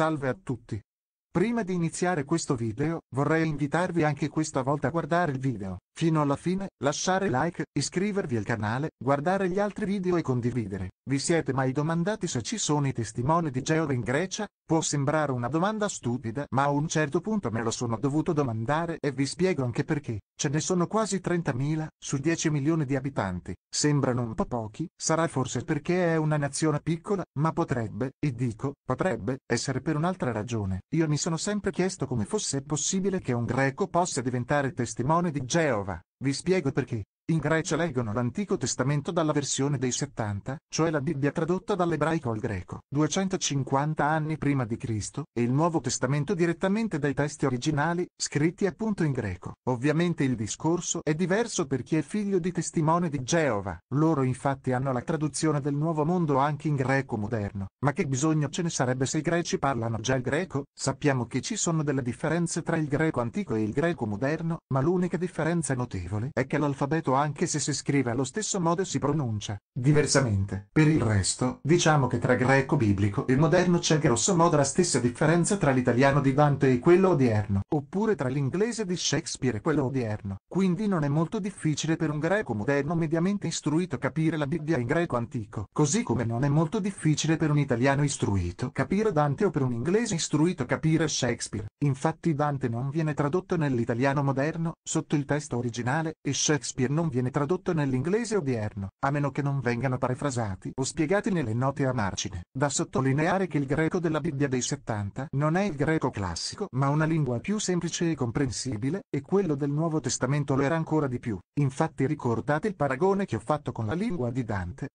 Salve a tutti! Prima di iniziare questo video, vorrei invitarvi anche questa volta a guardare il video. Fino alla fine, lasciare like, iscrivervi al canale, guardare gli altri video e condividere. Vi siete mai domandati se ci sono i testimoni di Geova in Grecia? Può sembrare una domanda stupida, ma a un certo punto me lo sono dovuto domandare e vi spiego anche perché. Ce ne sono quasi 30.000, su 10 milioni di abitanti. Sembrano un po' pochi, sarà forse perché è una nazione piccola, ma potrebbe, e dico, potrebbe, essere per un'altra ragione. Io mi sono sempre chiesto come fosse possibile che un greco possa diventare testimone di Geova brava, vi spiego perché. In Grecia leggono l'Antico Testamento dalla versione dei 70, cioè la Bibbia tradotta dall'ebraico al greco, 250 anni prima di Cristo, e il Nuovo Testamento direttamente dai testi originali, scritti appunto in greco. Ovviamente il discorso è diverso per chi è figlio di testimone di Geova. Loro infatti hanno la traduzione del Nuovo Mondo anche in greco moderno. Ma che bisogno ce ne sarebbe se i greci parlano già il greco? Sappiamo che ci sono delle differenze tra il greco antico e il greco moderno, ma l'unica differenza notevole è che l'alfabeto anche se si scrive allo stesso modo e si pronuncia diversamente. Per il resto, diciamo che tra greco biblico e moderno c'è grossomodo la stessa differenza tra l'italiano di Dante e quello odierno, oppure tra l'inglese di Shakespeare e quello odierno. Quindi non è molto difficile per un greco moderno mediamente istruito capire la Bibbia in greco antico, così come non è molto difficile per un italiano istruito capire Dante o per un inglese istruito capire Shakespeare. Infatti Dante non viene tradotto nell'italiano moderno, sotto il testo originale, e Shakespeare non viene tradotto nell'inglese odierno, a meno che non vengano parafrasati o spiegati nelle note a margine. Da sottolineare che il greco della Bibbia dei 70 non è il greco classico, ma una lingua più semplice e comprensibile, e quello del Nuovo Testamento lo era ancora di più. Infatti ricordate il paragone che ho fatto con la lingua di Dante?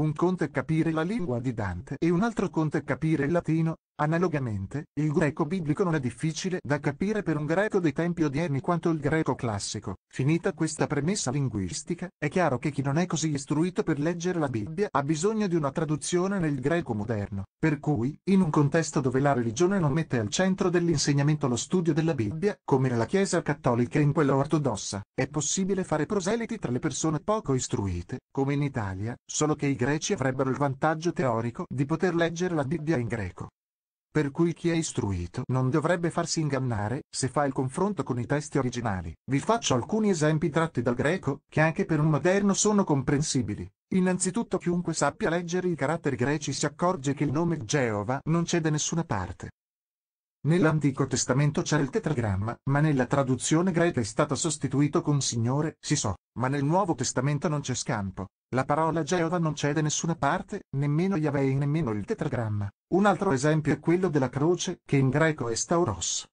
Un conto è capire la lingua di Dante e un altro conto è capire il latino, Analogamente, il greco biblico non è difficile da capire per un greco dei tempi odierni quanto il greco classico. Finita questa premessa linguistica, è chiaro che chi non è così istruito per leggere la Bibbia ha bisogno di una traduzione nel greco moderno. Per cui, in un contesto dove la religione non mette al centro dell'insegnamento lo studio della Bibbia, come nella Chiesa cattolica e in quella ortodossa, è possibile fare proseliti tra le persone poco istruite, come in Italia, solo che i greci avrebbero il vantaggio teorico di poter leggere la Bibbia in greco. Per cui chi è istruito non dovrebbe farsi ingannare, se fa il confronto con i testi originali. Vi faccio alcuni esempi tratti dal greco, che anche per un moderno sono comprensibili. Innanzitutto chiunque sappia leggere i caratteri greci si accorge che il nome Geova non c'è da nessuna parte. Nell'Antico Testamento c'è il tetragramma, ma nella traduzione greca è stato sostituito con Signore, si so, ma nel Nuovo Testamento non c'è scampo. La parola Geova non c'è da nessuna parte, nemmeno Yahweh e nemmeno il tetragramma. Un altro esempio è quello della croce, che in greco è stauros.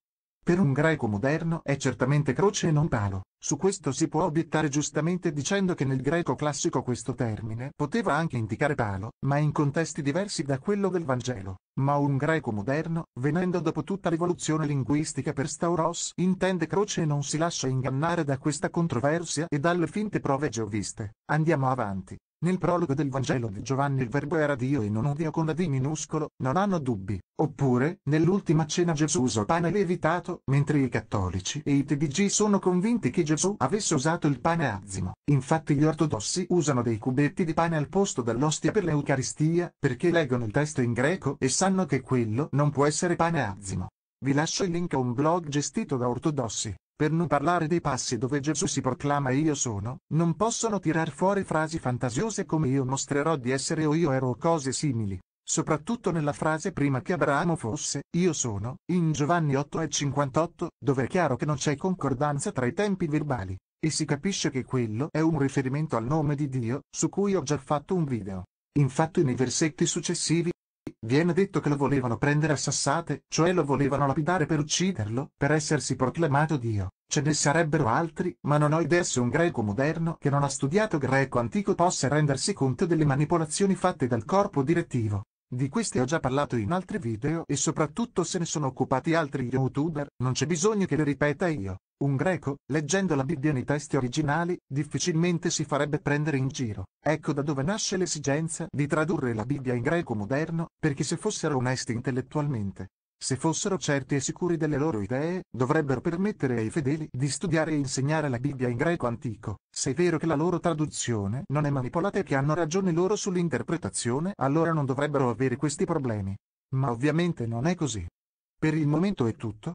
Per un greco moderno è certamente croce e non palo. Su questo si può obiettare giustamente dicendo che nel greco classico questo termine poteva anche indicare palo, ma in contesti diversi da quello del Vangelo. Ma un greco moderno, venendo dopo tutta rivoluzione linguistica per Stauros, intende croce e non si lascia ingannare da questa controversia e dalle finte prove già viste. Andiamo avanti. Nel prologo del Vangelo di Giovanni il verbo era Dio e non un Dio con la D minuscolo, non hanno dubbi. Oppure, nell'ultima cena Gesù usò pane lievitato, mentre i cattolici e i TDG sono convinti che Gesù avesse usato il pane azimo. Infatti gli ortodossi usano dei cubetti di pane al posto dell'ostia per l'Eucaristia, perché leggono il testo in greco e sanno che quello non può essere pane azimo. Vi lascio il link a un blog gestito da ortodossi per non parlare dei passi dove Gesù si proclama io sono, non possono tirar fuori frasi fantasiose come io mostrerò di essere o io ero o cose simili. Soprattutto nella frase prima che Abramo fosse, io sono, in Giovanni 8 e 58, dove è chiaro che non c'è concordanza tra i tempi verbali, e si capisce che quello è un riferimento al nome di Dio, su cui ho già fatto un video. Infatti nei versetti successivi Viene detto che lo volevano prendere a sassate, cioè lo volevano lapidare per ucciderlo, per essersi proclamato Dio. Ce ne sarebbero altri, ma non ho idea se un greco moderno che non ha studiato greco antico possa rendersi conto delle manipolazioni fatte dal corpo direttivo. Di queste ho già parlato in altri video e soprattutto se ne sono occupati altri youtuber, non c'è bisogno che le ripeta io. Un greco, leggendo la Bibbia nei testi originali, difficilmente si farebbe prendere in giro. Ecco da dove nasce l'esigenza di tradurre la Bibbia in greco moderno, perché se fossero onesti intellettualmente, se fossero certi e sicuri delle loro idee, dovrebbero permettere ai fedeli di studiare e insegnare la Bibbia in greco antico. Se è vero che la loro traduzione non è manipolata e che hanno ragione loro sull'interpretazione, allora non dovrebbero avere questi problemi. Ma ovviamente non è così. Per il momento è tutto,